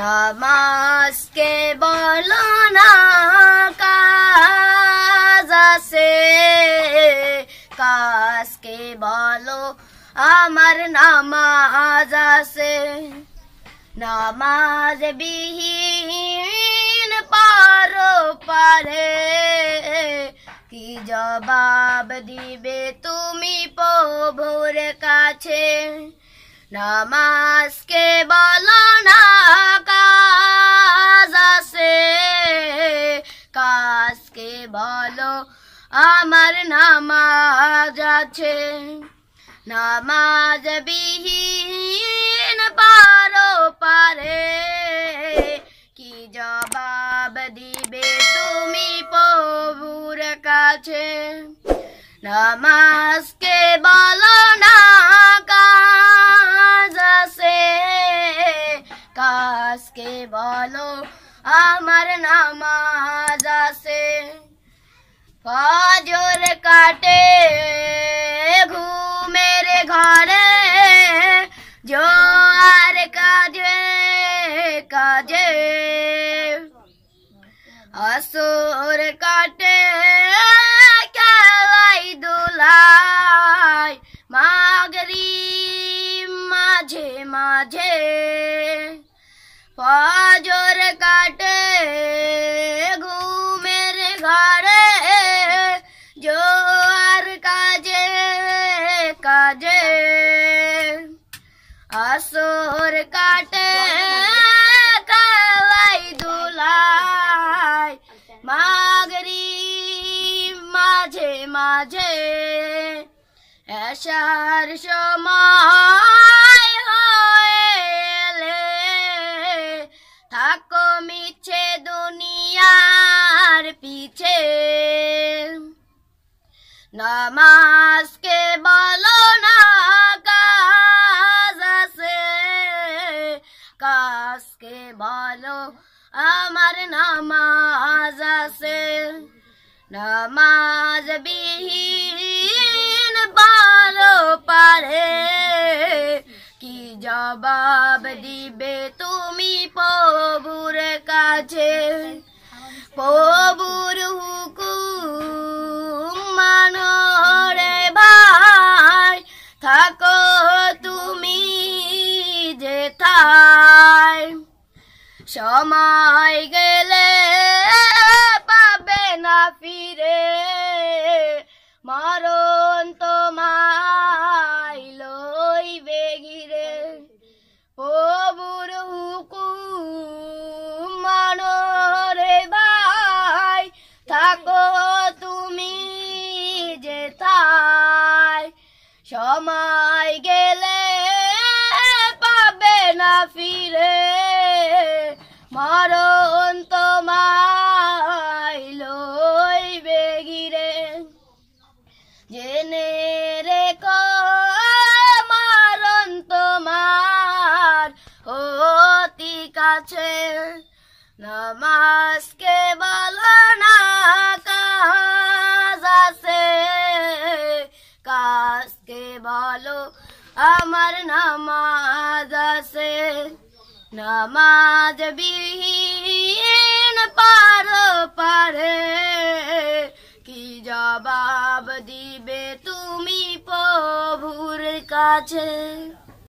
নামাজকে বলো না কাজ কাজকে বলো আমার নামাজ আছে নামাজ বিহীন পারো পারে কি জবাব দিবে তুমি প্রভুর কাছে নামাজকে বলো না আমার নামাজ আছে নামাজ বিহীন পারো পারে কি জবাব দিবে তুমি প্রভুর কাছে নামাজকে বলো না কাজ আছে কাজকে বলো আমার নামাজ আছে जोर काटे मेरे घर जो आर काजे काजे असुर काटे लाई दोलाई मागरी माझे माझे पाजोर काटे বছর কাটে কালাই দুলাই মাগরি মাঝে মাঝে এসার সময় হয়েলে থাকো মিছে দুনিয়ার পিছে নামাজকে কে বলো আমার নামাজ আছে নামাজ বিহীন বলো পারে কি জবাব দিবে তুমি পবুর কাছে পবুর হুকুম মরণ তোমায় লইবে গিরে প্রভুর হুকুম মানরে ভাই থাকো তুমি যে তাই সময় নমাজকে বলো না কাজ আছে কাজকে বলো আমার নামাজ আছে নামাজ বিহীন পার পারে কি জবাব দিবে তুমি প্রভুর কাছে